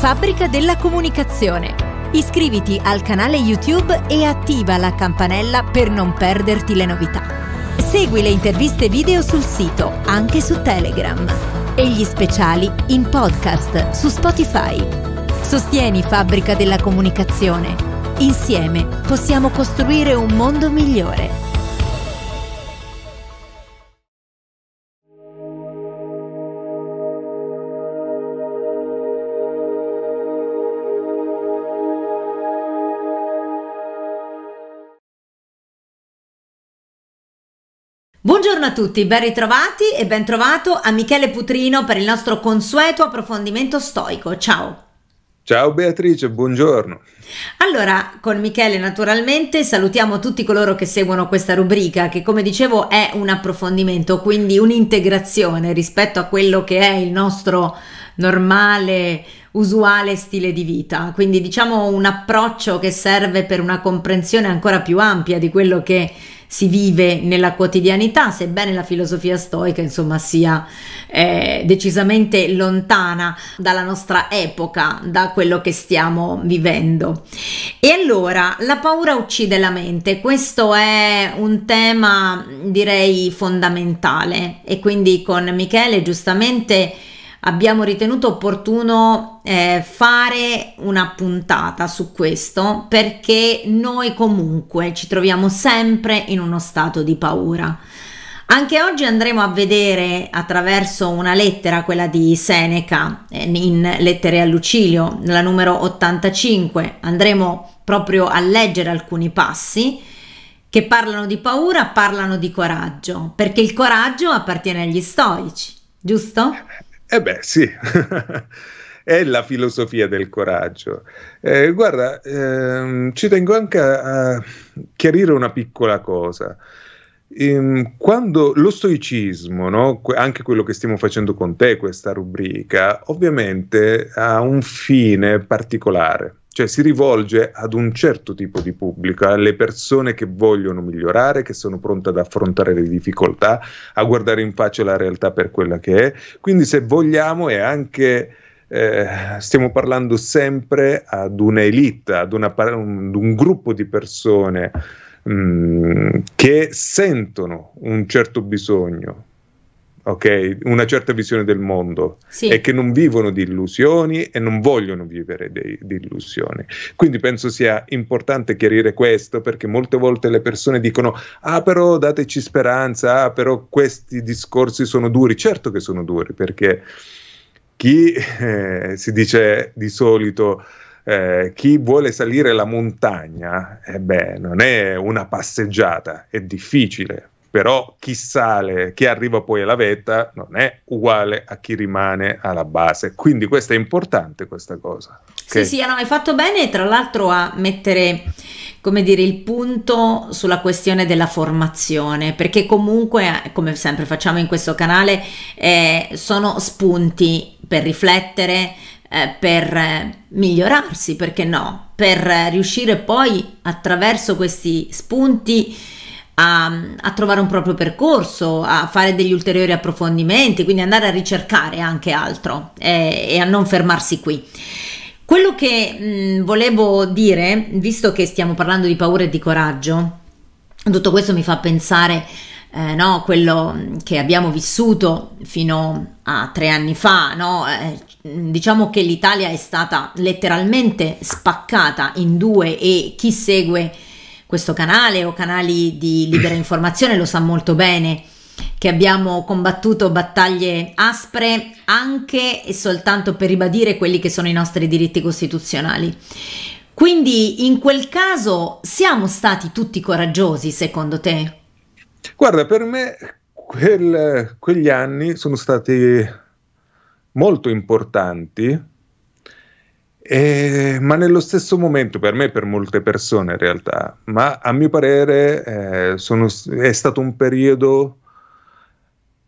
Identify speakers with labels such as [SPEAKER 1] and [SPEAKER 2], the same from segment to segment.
[SPEAKER 1] Fabbrica della Comunicazione. Iscriviti al canale YouTube e attiva la campanella per non perderti le novità. Segui le interviste video sul sito, anche su Telegram. E gli speciali in podcast su Spotify. Sostieni Fabbrica della Comunicazione. Insieme possiamo costruire un mondo migliore. Buongiorno a tutti, ben ritrovati e ben trovato a Michele Putrino per il nostro consueto approfondimento stoico. Ciao!
[SPEAKER 2] Ciao Beatrice, buongiorno.
[SPEAKER 1] Allora, con Michele naturalmente salutiamo tutti coloro che seguono questa rubrica che come dicevo è un approfondimento, quindi un'integrazione rispetto a quello che è il nostro normale, usuale stile di vita. Quindi diciamo un approccio che serve per una comprensione ancora più ampia di quello che si vive nella quotidianità, sebbene la filosofia stoica insomma sia eh, decisamente lontana dalla nostra epoca, da quello che stiamo vivendo. E allora la paura uccide la mente, questo è un tema direi fondamentale e quindi con Michele giustamente abbiamo ritenuto opportuno eh, fare una puntata su questo perché noi comunque ci troviamo sempre in uno stato di paura. Anche oggi andremo a vedere attraverso una lettera, quella di Seneca, eh, in Lettere a Lucilio, la numero 85, andremo proprio a leggere alcuni passi che parlano di paura, parlano di coraggio, perché il coraggio appartiene agli stoici, giusto?
[SPEAKER 2] Eh beh, sì. è la filosofia del coraggio. Eh, guarda, ehm, ci tengo anche a, a, chiarire una piccola cosa. Ehm, quando lo stoicismo, no? anche quello che stiamo facendo con te, questa rubrica, ovviamente ha un fine particolare cioè si rivolge ad un certo tipo di pubblico, alle persone che vogliono migliorare, che sono pronte ad affrontare le difficoltà, a guardare in faccia la realtà per quella che è. Quindi se vogliamo è anche... Eh, stiamo parlando sempre ad un'elite, ad, una, ad un gruppo di persone mh, mm, che sentono un certo bisogno, okay? una certa visione del mondo sì. e che non vivono di illusioni e non vogliono vivere dei, di illusioni. Quindi penso sia importante chiarire questo perché molte volte le persone dicono ah però dateci speranza, ah però questi discorsi sono duri, certo che sono duri perché chi eh, si dice di solito... Eh, chi vuole salire la montagna, eh beh, non è una passeggiata, è difficile, però chi sale, chi arriva poi alla vetta non è uguale a chi rimane alla base. Quindi questa è importante questa cosa. Okay? Sì, sì,
[SPEAKER 1] hanno ah, fatto bene tra l'altro a mettere come dire, il punto sulla questione della formazione, perché comunque, eh, come sempre facciamo in questo canale, eh, sono spunti per riflettere, eh, per migliorarsi, perché no, per riuscire poi attraverso questi spunti a, a, trovare un proprio percorso, a fare degli ulteriori approfondimenti, quindi andare a ricercare anche altro eh, e a non fermarsi qui. Quello che mh, volevo dire, visto che stiamo parlando di paura e di coraggio, tutto questo mi fa pensare eh, no, quello che abbiamo vissuto fino a tre anni fa, no? eh, diciamo che l'Italia è stata letteralmente spaccata in due e chi segue questo canale o canali di libera informazione lo sa molto bene che abbiamo combattuto battaglie aspre anche e soltanto per ribadire quelli che sono i nostri diritti costituzionali. Quindi in quel caso siamo stati tutti coraggiosi, secondo te?
[SPEAKER 2] Guarda, per me quel, quegli anni sono stati molto importanti eh, ma nello stesso momento, per me e per molte persone in realtà, ma a mio parere eh, sono, è stato un periodo,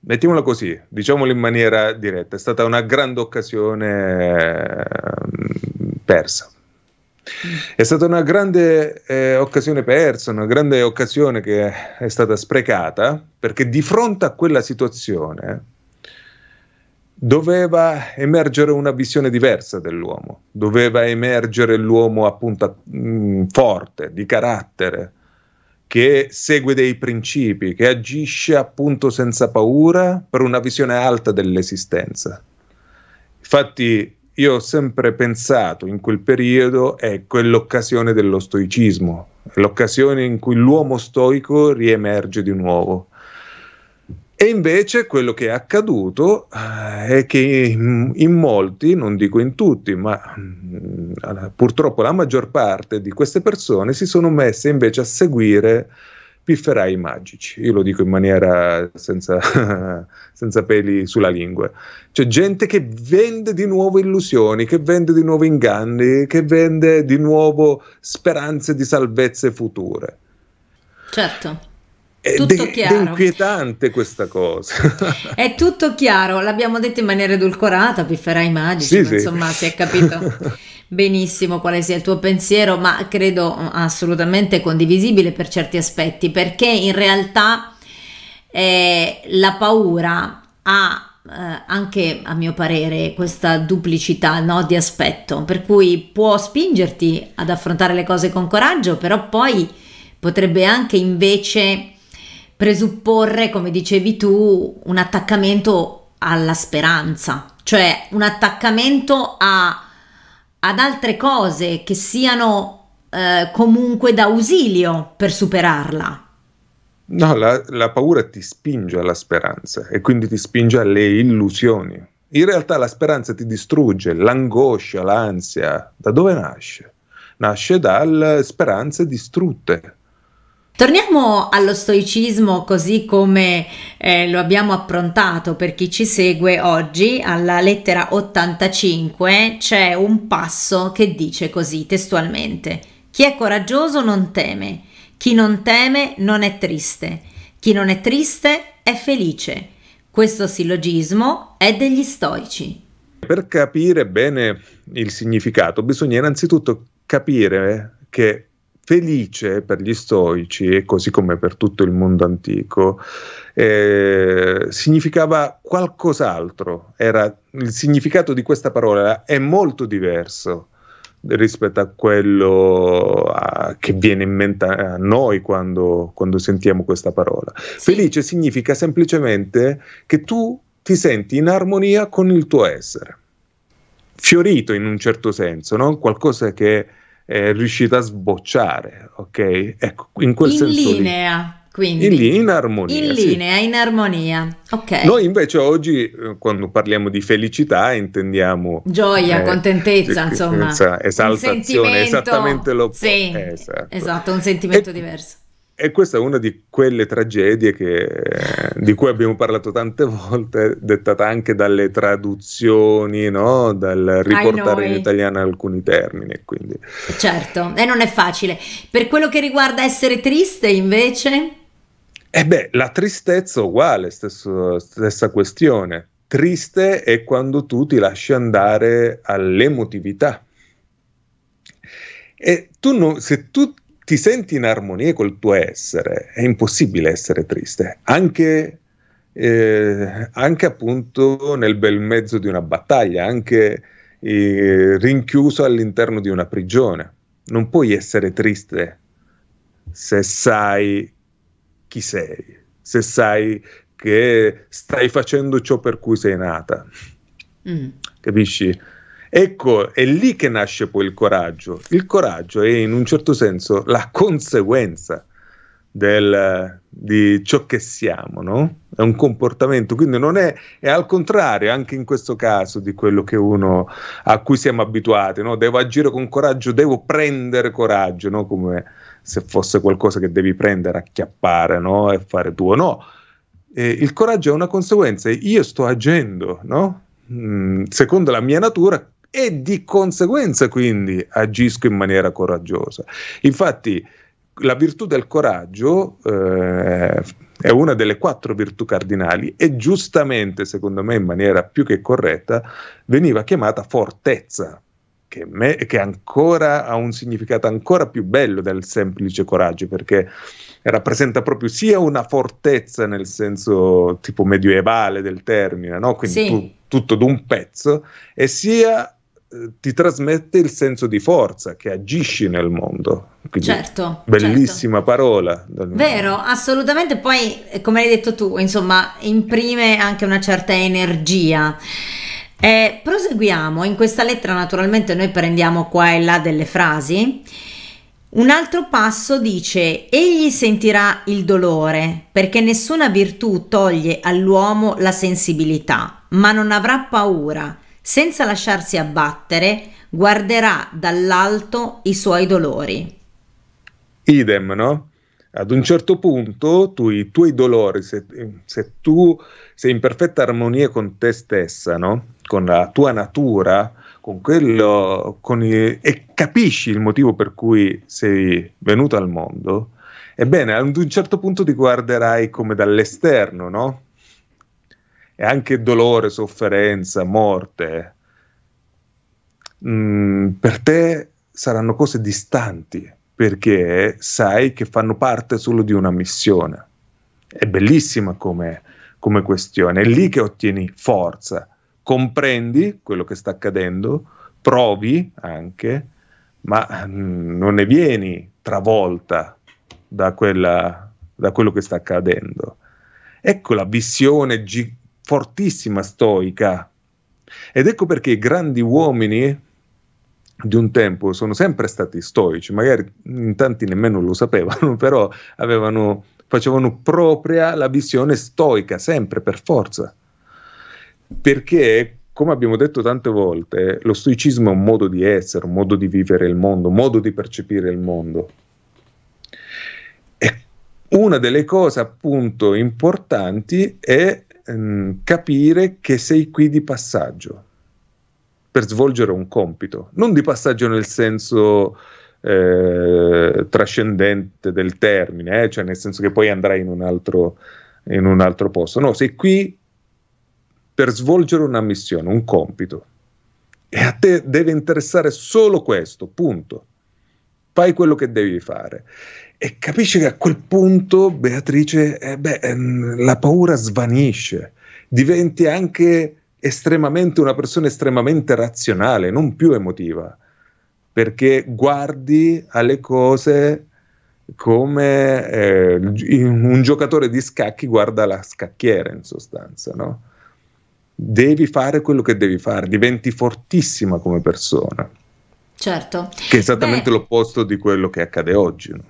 [SPEAKER 2] mettiamola così, diciamolo in maniera diretta, è stata una grande occasione eh, persa. È stata una grande eh, occasione persa, una grande occasione che è stata sprecata, perché di fronte a quella situazione doveva emergere una visione diversa dell'uomo, doveva emergere l'uomo appunto mm, forte, di carattere, che segue dei principi, che agisce appunto senza paura per una visione alta dell'esistenza. Infatti io ho sempre pensato in quel periodo è quell'occasione dello stoicismo, l'occasione in cui l'uomo stoico riemerge di nuovo e invece quello che è accaduto eh, è che in molti, non dico in tutti, ma mm, purtroppo la maggior parte di queste persone si sono messe invece a seguire pifferai magici. Io lo dico in maniera senza, senza, peli sulla lingua. C'è cioè, gente che vende di nuovo illusioni, che vende di nuovo inganni, che vende di nuovo speranze di salvezze future. Certo. È tutto de- chiaro. È inquietante questa cosa.
[SPEAKER 1] è tutto chiaro, l'abbiamo detto in maniera edulcorata, pifferai magici, sì, sì. insomma si è capito. benissimo quale sia il tuo pensiero, ma credo assolutamente condivisibile per certi aspetti, perché in realtà eh, la paura ha eh, anche a mio parere questa duplicità no, di aspetto, per cui può spingerti ad affrontare le cose con coraggio, però poi potrebbe anche invece presupporre, come dicevi tu, un attaccamento alla speranza, cioè un attaccamento a, ad altre cose che siano eh, comunque d'ausilio per superarla.
[SPEAKER 2] No, la, la paura ti spinge alla speranza e quindi ti spinge alle illusioni. In realtà la speranza ti distrugge, l'angoscia, l'ansia. Da dove nasce? Nasce dalle speranze distrutte,
[SPEAKER 1] Torniamo allo stoicismo così come eh, lo abbiamo approntato per chi ci segue oggi, alla lettera 85 c'è un passo che dice così testualmente, chi è coraggioso non teme, chi non teme non è triste, chi non è triste è felice. Questo sillogismo è degli stoici.
[SPEAKER 2] Per capire bene il significato bisogna innanzitutto capire che felice per gli stoici e così come per tutto il mondo antico eh, significava qualcos'altro, Era, il significato di questa parola è molto diverso rispetto a quello a, che viene in mente a noi quando, quando sentiamo questa parola. Sì. Felice significa semplicemente che tu ti senti in armonia con il tuo essere, fiorito in un certo senso, no? qualcosa che è riuscita a sbocciare, ok? Ecco, in quel in senso linea.
[SPEAKER 1] Lì. Quindi, in, linea,
[SPEAKER 2] in armonia. In linea,
[SPEAKER 1] sì. in armonia. Okay. Noi
[SPEAKER 2] invece oggi eh, quando parliamo di felicità intendiamo gioia, eh, contentezza, insomma, esaltazione, esattamente lo sì,
[SPEAKER 1] eh, esatto, esatto un sentimento e, diverso.
[SPEAKER 2] E questa è una di quelle tragedie che, di cui abbiamo parlato tante volte, dettata anche dalle traduzioni, no? dal riportare in italiano alcuni termini. Quindi.
[SPEAKER 1] Certo, e non è facile. Per quello che riguarda essere triste, invece?
[SPEAKER 2] Eh beh, la tristezza è uguale, stesso, stessa questione. Triste è quando tu ti lasci andare all'emotività. E tu non, se tu ti senti in armonia col tuo essere, è impossibile essere triste, anche, eh, anche appunto nel bel mezzo di una battaglia, anche eh, rinchiuso all'interno di una prigione. Non puoi essere triste se sai chi sei, se sai che stai facendo ciò per cui sei nata. Mm. Capisci? Ecco, è lì che nasce poi il coraggio. Il coraggio è in un certo senso la conseguenza del, di ciò che siamo, no? È un comportamento, quindi non è, è al contrario anche in questo caso di quello che uno a cui siamo abituati, no? Devo agire con coraggio, devo prendere coraggio, no? Come se fosse qualcosa che devi prendere, acchiappare, no? E fare tuo, no. Eh, il coraggio è una conseguenza, io sto agendo, no? Mm, secondo la mia natura, e di conseguenza quindi agisco in maniera coraggiosa. Infatti la virtù del coraggio eh, è una delle quattro virtù cardinali e giustamente, secondo me in maniera più che corretta, veniva chiamata fortezza, che, me, che ancora ha un significato ancora più bello del semplice coraggio, perché rappresenta proprio sia una fortezza nel senso tipo medioevale del termine, no? quindi sì. tu, tutto d'un pezzo, e sia ti trasmette il senso di forza, che agisci nel mondo. Quindi certo. certo. Bellissima certo. parola. Vero,
[SPEAKER 1] assolutamente. Poi, eh, come hai detto tu, insomma, imprime anche una certa energia. Eh, proseguiamo, in questa lettera naturalmente noi prendiamo qua e là delle frasi. Un altro passo dice, egli sentirà il dolore, perché nessuna virtù toglie all'uomo la sensibilità, ma non avrà paura senza lasciarsi abbattere, guarderà dall'alto i suoi dolori.
[SPEAKER 2] Idem, no? Ad un certo punto tu, i tuoi dolori, se, se tu sei in perfetta armonia con te stessa, no? con la tua natura, con quello, con il, e capisci il motivo per cui sei venuto al mondo, ebbene, ad un certo punto ti guarderai come dall'esterno, no? è anche dolore, sofferenza, morte. Mm, per te saranno cose distanti perché sai che fanno parte solo di una missione. È bellissima come, come questione, è lì che ottieni forza, comprendi quello che sta accadendo, provi anche, ma mm, non ne vieni travolta da, quella, da quello che sta accadendo. Ecco la visione gigante fortissima stoica. Ed ecco perché i grandi uomini di un tempo sono sempre stati stoici, magari in tanti nemmeno lo sapevano, però avevano, facevano propria la visione stoica, sempre per forza. Perché, come abbiamo detto tante volte, lo stoicismo è un modo di essere, un modo di vivere il mondo, un modo di percepire il mondo. E una delle cose appunto importanti è ehm, capire che sei qui di passaggio per svolgere un compito, non di passaggio nel senso eh, trascendente del termine, eh? cioè nel senso che poi andrai in un, altro, in un altro posto, no, sei qui per svolgere una missione, un compito. E a te deve interessare solo questo, punto fai quello che devi fare. E capisci che a quel punto, Beatrice, eh beh, ehm, la paura svanisce, diventi anche estremamente una persona estremamente razionale, non più emotiva, perché guardi alle cose come eh, un giocatore di scacchi guarda la scacchiera in sostanza, no? Devi fare quello che devi fare, diventi fortissima come persona. Certo. Che è esattamente beh, l'opposto di quello che accade oggi. No?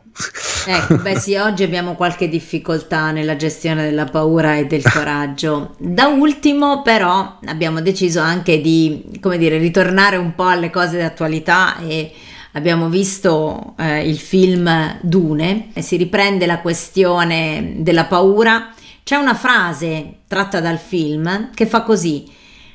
[SPEAKER 1] Ecco, beh sì, oggi abbiamo qualche difficoltà nella gestione della paura e del coraggio. Da ultimo però abbiamo deciso anche di, come dire, ritornare un po' alle cose d'attualità e abbiamo visto eh, il film Dune e si riprende la questione della paura. C'è una frase tratta dal film che fa così: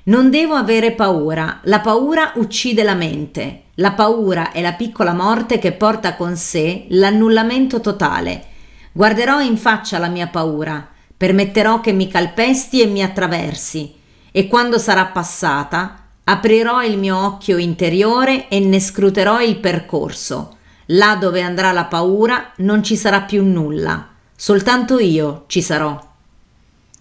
[SPEAKER 1] Non devo avere paura, la paura uccide la mente. La paura è la piccola morte che porta con sé l'annullamento totale. Guarderò in faccia la mia paura, permetterò che mi calpesti e mi attraversi, e quando sarà passata, aprirò il mio occhio interiore e ne scruterò il percorso. Là dove andrà la paura non ci sarà più nulla, soltanto io ci sarò.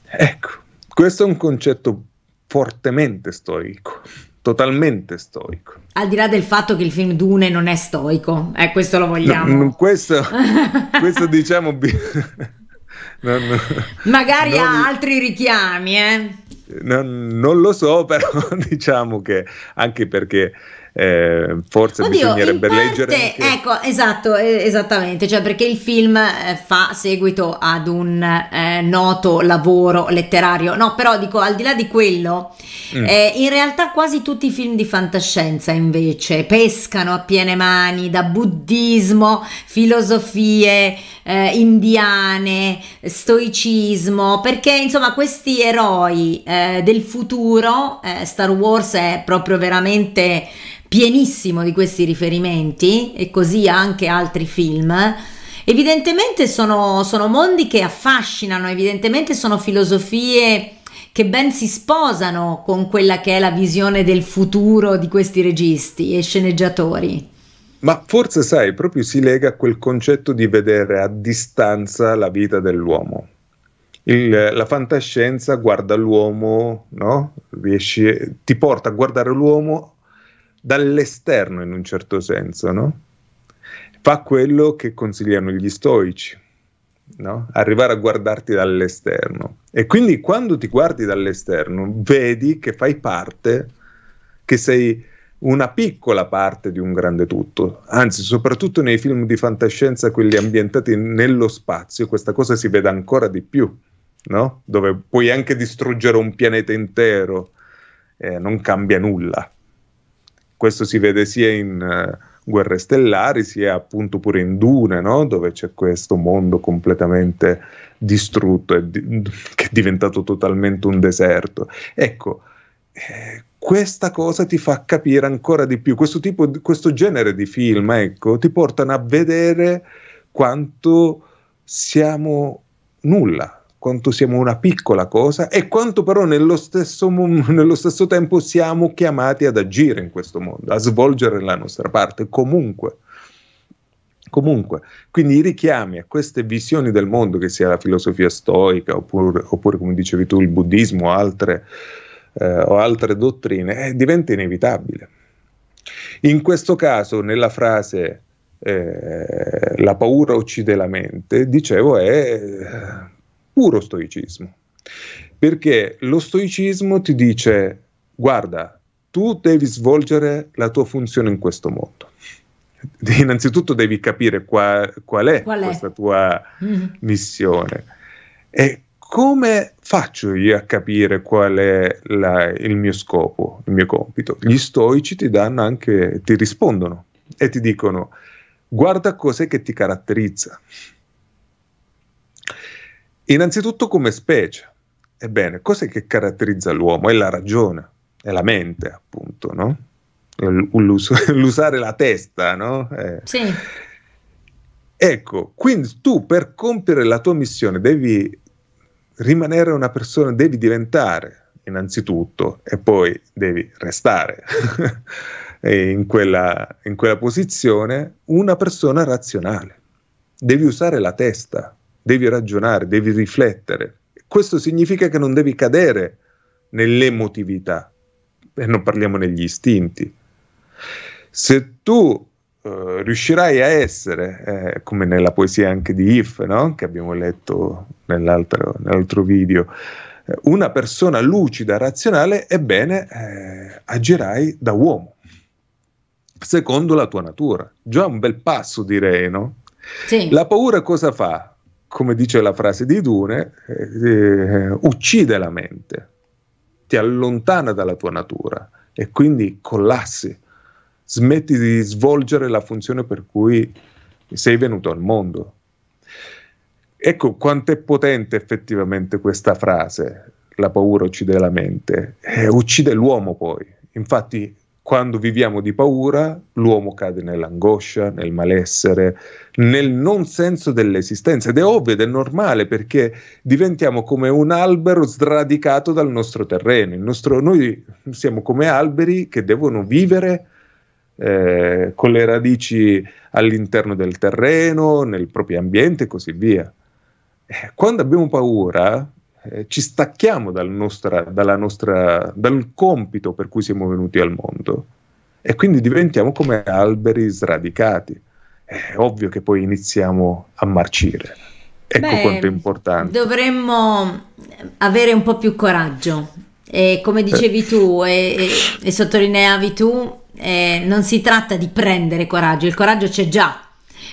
[SPEAKER 2] Ecco, questo è un concetto fortemente stoico totalmente stoico.
[SPEAKER 1] Al di là del fatto che il film Dune non è stoico, eh, questo lo vogliamo. No,
[SPEAKER 2] questo, questo diciamo... non,
[SPEAKER 1] Magari non, ha altri richiami, eh?
[SPEAKER 2] non, non, lo so, però diciamo che anche perché eh, forse Oddio, bisognerebbe parte, leggere. Anche...
[SPEAKER 1] Ecco, esatto, eh, esattamente, cioè perché il film eh, fa seguito ad un eh, noto lavoro letterario, no, però dico al di là di quello, mm. eh, in realtà quasi tutti i film di fantascienza invece pescano a piene mani da buddismo, filosofie, eh, indiane, stoicismo, perché insomma questi eroi eh, del futuro, eh, Star Wars è proprio veramente pienissimo di questi riferimenti e così anche altri film. Evidentemente sono, sono mondi che affascinano, evidentemente sono filosofie che ben si sposano con quella che è la visione del futuro di questi registi e sceneggiatori.
[SPEAKER 2] Ma forse, sai, proprio si lega a quel concetto di vedere a distanza la vita dell'uomo. Il, la fantascienza guarda l'uomo, no? Riesci, ti porta a guardare l'uomo dall'esterno in un certo senso, no? Fa quello che consigliano gli stoici, no? Arrivare a guardarti dall'esterno. E quindi quando ti guardi dall'esterno, vedi che fai parte, che sei una piccola parte di un grande tutto, anzi soprattutto nei film di fantascienza, quelli ambientati nello spazio, questa cosa si vede ancora di più, no? dove puoi anche distruggere un pianeta intero, eh, non cambia nulla. Questo si vede sia in uh, Guerre Stellari, sia appunto pure in Dune, no? dove c'è questo mondo completamente distrutto e di- che è diventato totalmente un deserto. Ecco, eh, questa cosa ti fa capire ancora di più. Questo, tipo, questo genere di film, ecco, ti portano a vedere quanto siamo nulla, quanto siamo una piccola cosa e quanto però nello stesso, nello stesso tempo siamo chiamati ad agire in questo mondo, a svolgere la nostra parte comunque. Comunque, quindi i richiami a queste visioni del mondo, che sia la filosofia stoica oppure, oppure come dicevi tu, il buddismo o altre eh, o altre dottrine, eh, diventa inevitabile. In questo caso, nella frase eh, la paura uccide la mente, dicevo, è eh, puro stoicismo. Perché lo stoicismo ti dice, guarda, tu devi svolgere la tua funzione in questo modo. Innanzitutto devi capire qua, qual, è qual, è questa tua mm. missione. E come faccio io a capire qual è la, il mio scopo, il mio compito? Gli stoici ti danno anche, ti rispondono e ti dicono guarda cos'è che ti caratterizza. Innanzitutto come specie, ebbene, cos'è che caratterizza l'uomo? È la ragione, è la mente appunto, no? L'us- l'usare la testa, no? Eh. Sì. Ecco, quindi tu per compiere la tua missione devi rimanere una persona devi diventare innanzitutto e poi devi restare in, quella, in quella posizione una persona razionale. Devi usare la testa, devi ragionare, devi riflettere. Questo significa che non devi cadere nell'emotività e non parliamo negli istinti. Se tu eh, riuscirai a essere, eh, come nella poesia anche di If, no? che abbiamo letto nell'altro, nell'altro video, eh, una persona lucida, razionale, ebbene eh, agirai da uomo, secondo la tua natura. Già un bel passo direi, no? Sì. La paura cosa fa? Come dice la frase di Dune, eh, eh uccide la mente, ti allontana dalla tua natura e quindi collassi smetti di svolgere la funzione per cui sei venuto al mondo. Ecco quanto è potente effettivamente questa frase, la paura uccide la mente, eh, uccide l'uomo poi. Infatti quando viviamo di paura, l'uomo cade nell'angoscia, nel malessere, nel non senso dell'esistenza ed è ovvio ed è normale perché diventiamo come un albero sradicato dal nostro terreno. Nostro, noi siamo come alberi che devono vivere eh, con le radici all'interno del terreno, nel proprio ambiente e così via. Eh, quando abbiamo paura, eh, ci stacchiamo dal, nostra, nostra, dal compito per cui siamo venuti al mondo e quindi diventiamo come alberi sradicati. È eh, ovvio che poi iniziamo a marcire. Ecco Beh, quanto è importante.
[SPEAKER 1] Dovremmo avere un po' più coraggio. E come dicevi tu e, e, e sottolineavi tu, eh, non si tratta di prendere coraggio, il coraggio c'è già.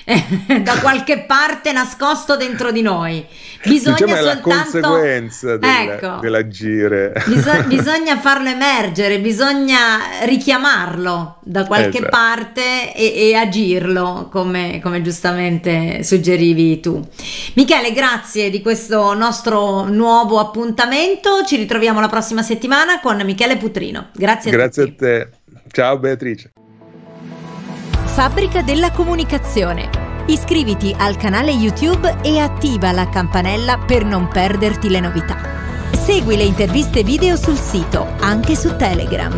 [SPEAKER 1] Eh, da qualche parte nascosto dentro di noi bisogna diciamo soltanto la conseguenza del, ecco,
[SPEAKER 2] dell'agire bisogna, bisogna
[SPEAKER 1] farlo emergere bisogna richiamarlo da qualche esatto. parte e, e agirlo come, come, giustamente suggerivi tu Michele grazie di questo nostro nuovo appuntamento ci ritroviamo la prossima settimana con Michele Putrino grazie
[SPEAKER 2] a tutti. a te Ciao Beatrice.
[SPEAKER 1] Fabbrica della comunicazione. Iscriviti al canale YouTube e attiva la campanella per non perderti le novità. Segui le interviste video sul sito, anche su Telegram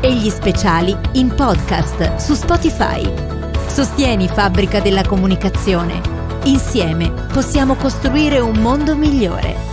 [SPEAKER 1] e gli speciali in podcast su Spotify. Sostieni Fabbrica della Comunicazione. Insieme possiamo costruire un mondo migliore.